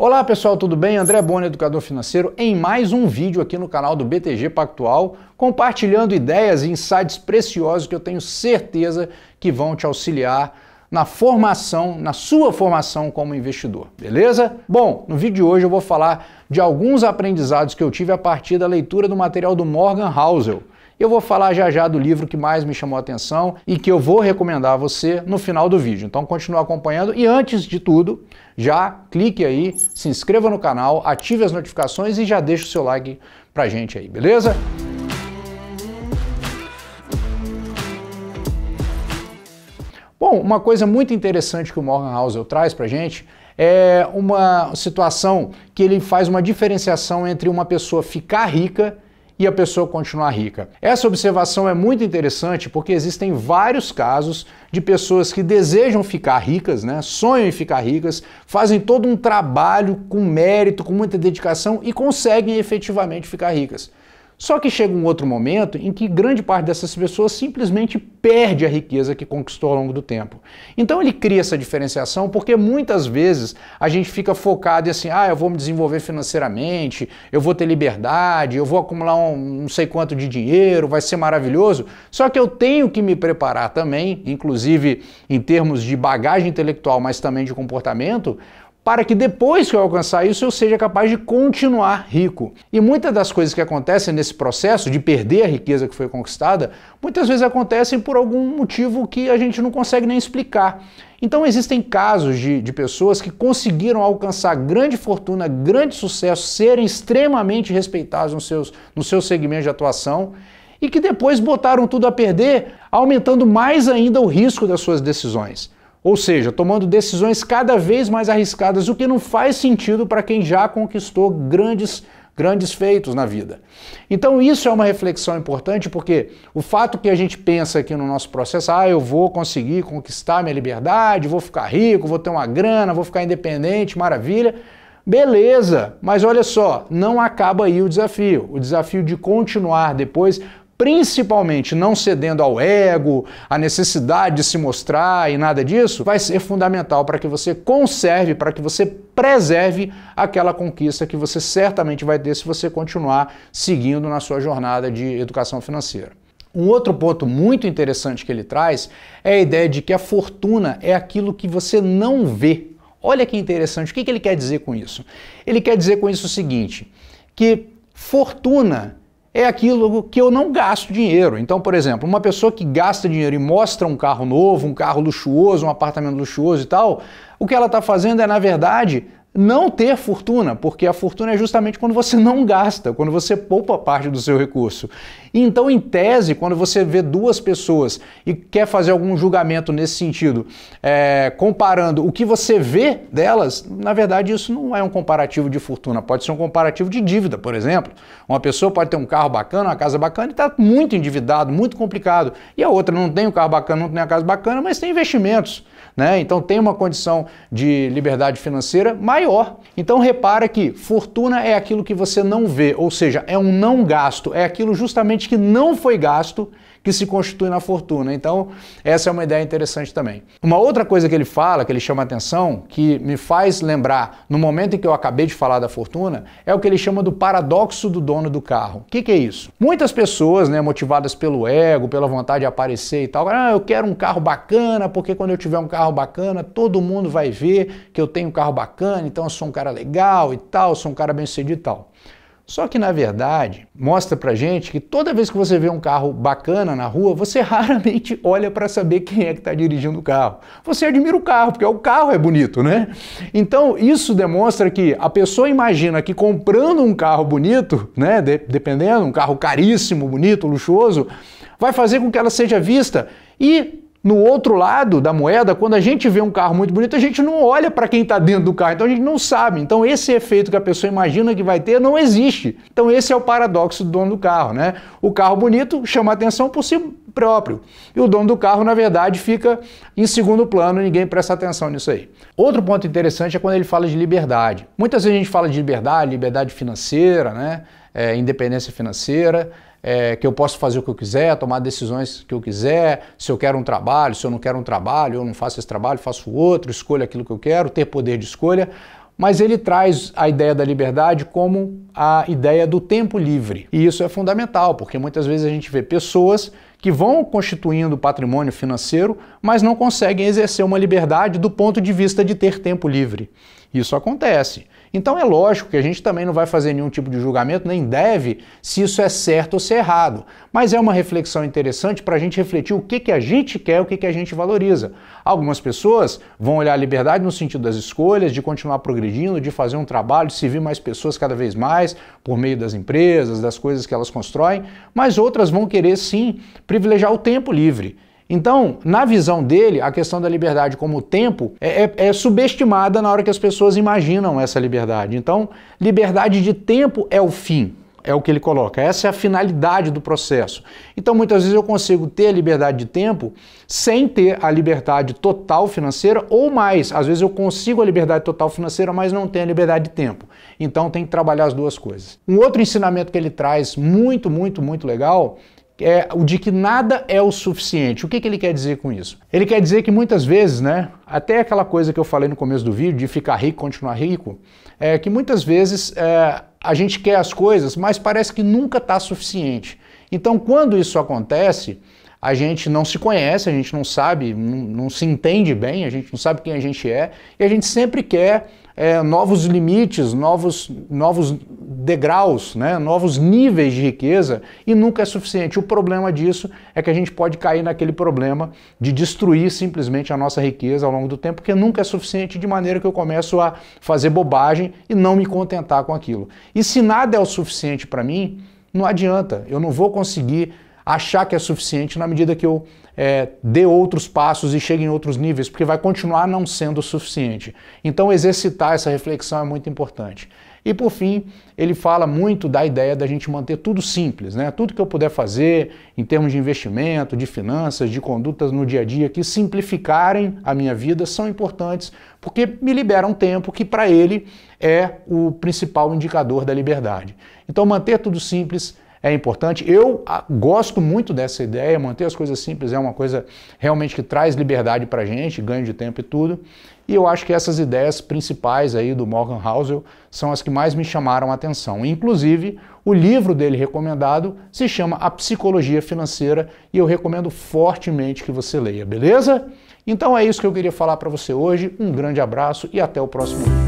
Olá pessoal, tudo bem? André Boni, educador financeiro, em mais um vídeo aqui no canal do BTG Pactual, compartilhando ideias e insights preciosos que eu tenho certeza que vão te auxiliar na formação, na sua formação como investidor, beleza? Bom, no vídeo de hoje eu vou falar de alguns aprendizados que eu tive a partir da leitura do material do Morgan Housel eu vou falar já já do livro que mais me chamou a atenção e que eu vou recomendar a você no final do vídeo. Então continue acompanhando e antes de tudo, já clique aí, se inscreva no canal, ative as notificações e já deixa o seu like pra gente aí, beleza? Bom, uma coisa muito interessante que o Morgan Housel traz pra gente é uma situação que ele faz uma diferenciação entre uma pessoa ficar rica e a pessoa continuar rica. Essa observação é muito interessante porque existem vários casos de pessoas que desejam ficar ricas, né? sonham em ficar ricas, fazem todo um trabalho com mérito, com muita dedicação e conseguem efetivamente ficar ricas. Só que chega um outro momento em que grande parte dessas pessoas simplesmente perde a riqueza que conquistou ao longo do tempo. Então ele cria essa diferenciação porque muitas vezes a gente fica focado em assim, ah, eu vou me desenvolver financeiramente, eu vou ter liberdade, eu vou acumular um não sei quanto de dinheiro, vai ser maravilhoso. Só que eu tenho que me preparar também, inclusive em termos de bagagem intelectual, mas também de comportamento, para que depois que eu alcançar isso eu seja capaz de continuar rico. E muitas das coisas que acontecem nesse processo de perder a riqueza que foi conquistada, muitas vezes acontecem por algum motivo que a gente não consegue nem explicar. Então existem casos de, de pessoas que conseguiram alcançar grande fortuna, grande sucesso, serem extremamente respeitados nos seus, no seu segmento de atuação e que depois botaram tudo a perder, aumentando mais ainda o risco das suas decisões. Ou seja, tomando decisões cada vez mais arriscadas, o que não faz sentido para quem já conquistou grandes grandes feitos na vida. Então isso é uma reflexão importante porque o fato que a gente pensa aqui no nosso processo, ah, eu vou conseguir conquistar minha liberdade, vou ficar rico, vou ter uma grana, vou ficar independente, maravilha. Beleza, mas olha só, não acaba aí o desafio. O desafio de continuar depois principalmente não cedendo ao ego, à necessidade de se mostrar e nada disso, vai ser fundamental para que você conserve, para que você preserve aquela conquista que você certamente vai ter se você continuar seguindo na sua jornada de educação financeira. Um outro ponto muito interessante que ele traz é a ideia de que a fortuna é aquilo que você não vê. Olha que interessante, o que ele quer dizer com isso? Ele quer dizer com isso o seguinte: que fortuna é aquilo que eu não gasto dinheiro. Então, por exemplo, uma pessoa que gasta dinheiro e mostra um carro novo, um carro luxuoso, um apartamento luxuoso e tal, o que ela está fazendo é, na verdade, não ter fortuna, porque a fortuna é justamente quando você não gasta, quando você poupa parte do seu recurso. Então, em tese, quando você vê duas pessoas e quer fazer algum julgamento nesse sentido, é, comparando o que você vê delas, na verdade isso não é um comparativo de fortuna, pode ser um comparativo de dívida, por exemplo. Uma pessoa pode ter um carro bacana, uma casa bacana e está muito endividado, muito complicado, e a outra não tem um carro bacana, não tem uma casa bacana, mas tem investimentos né? Então tem uma condição de liberdade financeira maior. Então repara que fortuna é aquilo que você não vê, ou seja, é um não gasto, é aquilo justamente que não foi gasto que se constitui na fortuna. Então, essa é uma ideia interessante também. Uma outra coisa que ele fala, que ele chama atenção, que me faz lembrar no momento em que eu acabei de falar da fortuna, é o que ele chama do paradoxo do dono do carro. O que, que, é isso? Muitas pessoas, né, motivadas pelo ego, pela vontade de aparecer e tal, ah, eu quero um carro bacana, porque quando eu tiver um carro bacana, todo mundo vai ver que eu tenho um carro bacana, então eu sou um cara legal e tal, sou um cara bem sucedido e tal. Só que na verdade mostra pra gente que toda vez que você vê um carro bacana na rua, você raramente olha para saber quem é que está dirigindo o carro. Você admira o carro, porque o carro é bonito, né? Então isso demonstra que a pessoa imagina que comprando um carro bonito, né? De dependendo, um carro caríssimo, bonito, luxuoso, vai fazer com que ela seja vista e no outro lado da moeda, quando a gente vê um carro muito bonito, a gente não olha para quem está dentro do carro, então a gente não sabe. Então esse efeito que a pessoa imagina que vai ter não existe. Então esse é o paradoxo do dono do carro, né? O carro bonito chama atenção por si próprio e o dono do carro, na verdade, fica em segundo plano, ninguém presta atenção nisso aí. Outro ponto interessante é quando ele fala de liberdade. Muitas vezes a gente fala de liberdade, liberdade financeira, né? É, independência financeira é, que eu posso fazer o que eu quiser, tomar decisões que eu quiser, se eu quero um trabalho, se eu não quero um trabalho, eu não faço esse trabalho, faço outro, escolho aquilo que eu quero, ter poder de escolha. Mas ele traz a ideia da liberdade como a ideia do tempo livre. E isso é fundamental, porque muitas vezes a gente vê pessoas que vão constituindo patrimônio financeiro, mas não conseguem exercer uma liberdade do ponto de vista de ter tempo livre. Isso acontece. Então é lógico que a gente também não vai fazer nenhum tipo de julgamento, nem deve, se isso é certo ou se é errado. Mas é uma reflexão interessante para a gente refletir o que, que a gente quer, o que, que a gente valoriza. Algumas pessoas vão olhar a liberdade no sentido das escolhas, de continuar progredindo, de fazer um trabalho, de servir mais pessoas cada vez mais por meio das empresas, das coisas que elas constroem, mas outras vão querer sim privilegiar o tempo livre. Então, na visão dele, a questão da liberdade como tempo é, é, é, subestimada na hora que as pessoas imaginam essa liberdade. Então, liberdade de tempo é o fim. É o que ele coloca, essa é a finalidade do processo. Então, muitas vezes eu consigo ter a liberdade de tempo sem ter a liberdade total financeira ou mais. Às vezes eu consigo a liberdade total financeira, mas não tenho a liberdade de tempo. Então, tem que trabalhar as duas coisas. Um outro ensinamento que ele traz, muito, muito, muito legal, é o de que nada é o suficiente. O que, que ele quer dizer com isso? Ele quer dizer que muitas vezes, né, até aquela coisa que eu falei no começo do vídeo, de ficar rico, continuar rico, é que muitas vezes é, a gente quer as coisas, mas parece que nunca está suficiente. Então, quando isso acontece, a gente não se conhece, a gente não sabe, não, não, se entende bem, a gente não sabe quem a gente é e a gente sempre quer é, novos limites, novos, novos degraus, né, novos níveis de riqueza e nunca é suficiente. O problema disso é que a gente pode cair naquele problema de destruir simplesmente a nossa riqueza ao longo do tempo, porque nunca é suficiente, de maneira que eu começo a fazer bobagem e não me contentar com aquilo. E se nada é o suficiente para mim, não adianta, eu não vou conseguir achar que é suficiente na medida que eu é, dê outros passos e chegue em outros níveis, porque vai continuar não sendo suficiente. Então, exercitar essa reflexão é muito importante. E por fim, ele fala muito da ideia da gente manter tudo simples, né? Tudo que eu puder fazer em termos de investimento, de finanças, de condutas no dia a dia que simplificarem a minha vida são importantes, porque me liberam tempo que para ele é o principal indicador da liberdade. Então manter tudo simples é importante. Eu ah, gosto muito dessa ideia, manter as coisas simples é uma coisa realmente que traz liberdade para a gente, ganho de tempo e tudo. E eu acho que essas ideias principais aí do Morgan Housel são as que mais me chamaram a atenção. Inclusive, o livro dele recomendado se chama A Psicologia Financeira e eu recomendo fortemente que você leia, beleza? Então é isso que eu queria falar para você hoje. Um grande abraço e até o próximo vídeo.